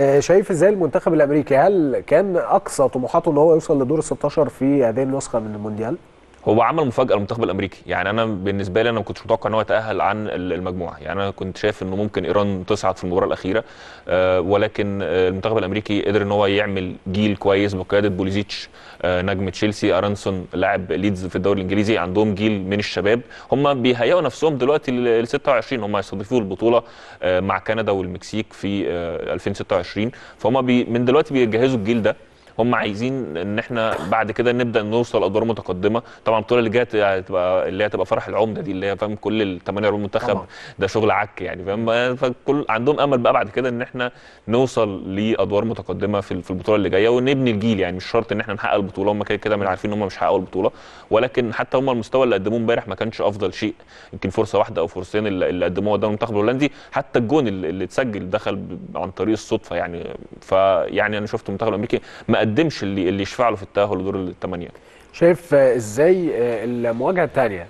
آه، شايف ازاي المنتخب الامريكي هل كان اقصى طموحاته ان هو يوصل لدور ال 16 في هذه النسخه من المونديال؟ هو عمل مفاجاه المنتخب الامريكي يعني انا بالنسبه لي انا ما كنتش متوقع ان هو يتاهل عن المجموعه يعني انا كنت شايف انه ممكن ايران تصعد في المباراه الاخيره آه ولكن آه، المنتخب الامريكي قدر ان هو يعمل جيل كويس بقياده بوليزيتش آه نجم تشيلسي ارنسون لاعب ليدز في الدوري الانجليزي عندهم جيل من الشباب هم بيهيئوا نفسهم دلوقتي ل 26 هم هيستضيفوا البطوله آه مع كندا والمكسيك في 2026 آه، فهم بي من دلوقتي بيجهزوا الجيل ده هم عايزين ان احنا بعد كده نبدا نوصل ادوار متقدمه طبعا البطوله اللي جايه هتبقى اللي هي هتبقى فرح العمده دي اللي هي فاهم كل الثمانيه المنتخب ده شغل عك يعني فاهم فكل عندهم امل بقى بعد كده ان احنا نوصل لادوار متقدمه في في البطوله اللي جايه ونبني الجيل يعني مش شرط ان احنا نحقق البطوله هم كده كده من عارفين ان هم مش هيحققوا البطوله ولكن حتى هم المستوى اللي قدموه امبارح ما كانش افضل شيء يمكن فرصه واحده او فرصتين اللي قدموها قدام المنتخب الهولندي حتى الجون اللي اتسجل دخل عن طريق الصدفه يعني فيعني انا شفت المنتخب الامريكي ما قدمش اللي اللي يشفع له في التاهل لدور الثمانيه شايف آه، ازاي آه، المواجهه الثانيه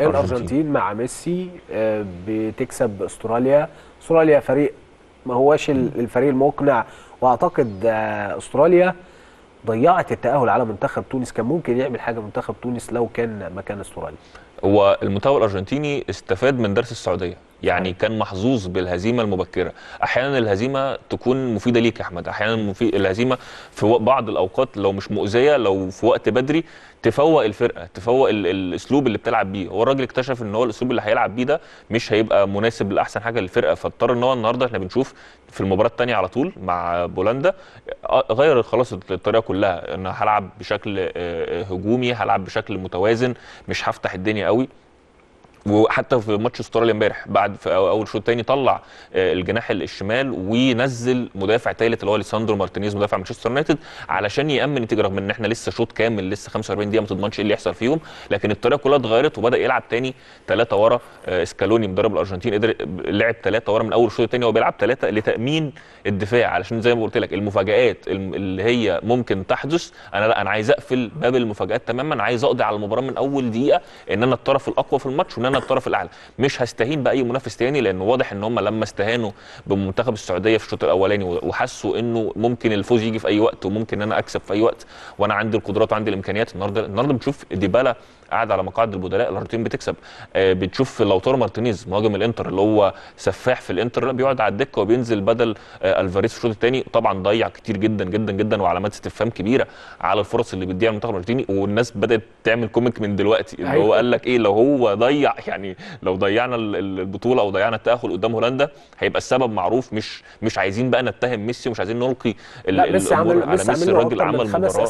الارجنتين مع ميسي آه، بتكسب استراليا استراليا فريق ما هواش الفريق المقنع واعتقد استراليا ضيعت التاهل على منتخب تونس كان ممكن يعمل حاجه منتخب تونس لو كان مكان استراليا هو المنتخب الارجنتيني استفاد من درس السعوديه يعني كان محظوظ بالهزيمه المبكره احيانا الهزيمه تكون مفيده ليك يا احمد احيانا الهزيمه في بعض الاوقات لو مش مؤذيه لو في وقت بدري تفوق الفرقه تفوق الاسلوب اللي بتلعب بيه هو الراجل اكتشف ان هو الاسلوب اللي هيلعب بيه ده مش هيبقى مناسب لاحسن حاجه للفرقه فاضطر ان هو النهارده احنا بنشوف في المباراه الثانيه على طول مع بولندا غير خلاص الطريقه كلها انا هلعب بشكل هجومي هلعب بشكل متوازن مش هفتح الدنيا قوي وحتى في ماتش استراليا امبارح بعد في اول شوط تاني طلع آه، الجناح الشمال ونزل مدافع تالت اللي هو ليساندرو مارتينيز مدافع مانشستر يونايتد علشان يامن النتيجه رغم ان احنا لسه شوط كامل لسه 45 دقيقه ما تضمنش ايه اللي يحصل فيهم لكن الطريقه كلها اتغيرت وبدا يلعب تاني ثلاثه ورا آه، اسكالوني مدرب الارجنتين قدر لعب ثلاثه ورا من اول شوط تاني هو بيلعب ثلاثه لتامين الدفاع علشان زي ما قلت لك المفاجات اللي هي ممكن تحدث انا لا انا عايز اقفل باب المفاجات تماما عايز اقضي على المباراه من اول دقيقه ان انا الطرف الاقوى في الماتش وان انا الطرف الاعلى مش هستهين باي منافس تاني لان واضح ان هم لما استهانوا بمنتخب السعوديه في الشوط الاولاني وحسوا انه ممكن الفوز يجي في اي وقت وممكن ان انا اكسب في اي وقت وانا عندي القدرات وعندي الامكانيات النهارده النهارده بنشوف ديبالا قاعد على مقاعد البدلاء الارجنتين بتكسب آه، بتشوف لوتارو مارتينيز مهاجم الانتر اللي هو سفاح في الانتر لا بيقعد على الدكه وبينزل بدل آه، الفاريز في الشوط الثاني طبعا ضيع كتير جدا جدا جدا وعلامات استفهام كبيره على الفرص اللي بيديها المنتخب الارجنتيني والناس بدات تعمل كوميك من دلوقتي اللي هو أيوة. قال لك ايه لو هو ضيع يعني لو ضيعنا البطوله او ضيعنا التاهل قدام هولندا هيبقى السبب معروف مش مش عايزين بقى نتهم ميسي ومش عايزين نلقي لا بس عمل بس ميسي الراجل عمل مباراه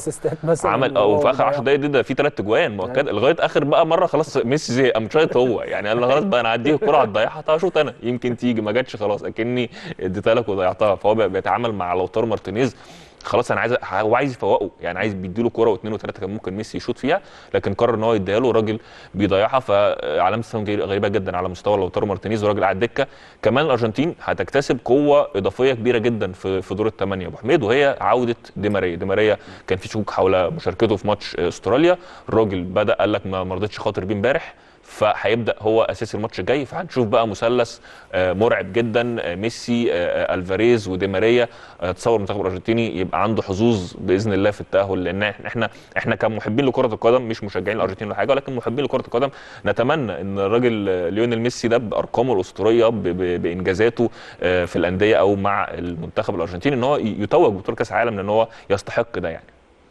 عمل في اخر 10 دقائق ده في ثلاث اجوان مؤكد يعني لغايه لغايه اخر بقى مره خلاص ميسي زي قام شايط هو يعني قال خلاص بقى انا عديه الكره هتضيعها طب اشوط انا يمكن تيجي ما جاتش خلاص اكني اديتها لك وضيعتها فهو بيتعامل مع لوتار مارتينيز خلاص انا عايز هو عايز يفوقه يعني عايز بيديله كوره واثنين وثلاثه كان ممكن ميسي يشوط فيها لكن قرر ان هو يديها له راجل بيضيعها فعلامه استفهام غريبه جدا على مستوى لوتارو مارتينيز وراجل على الدكه كمان الارجنتين هتكتسب قوه اضافيه كبيره جدا في في دور الثمانيه ابو حميد وهي عوده دي ماريا دي ماريا كان في شكوك حول مشاركته في ماتش آه، استراليا الراجل بدا قال لك ما رضيتش خاطر بيه امبارح فهيبدا هو اساس الماتش الجاي فهنشوف بقى مثلث آه، مرعب جدا آه، ميسي آه، الفاريز وديماريا تصور المنتخب الارجنتيني يبقى عنده حظوظ باذن الله في التاهل لان احنا احنا كمحبين لكره القدم مش مشجعين الارجنتين ولا حاجه ولكن محبين لكره القدم نتمنى ان الراجل ليونيل ميسي ده بارقامه الاسطوريه بانجازاته في الانديه او مع المنتخب الارجنتيني ان هو يتوج بطوله كاس عالم لان هو يستحق ده يعني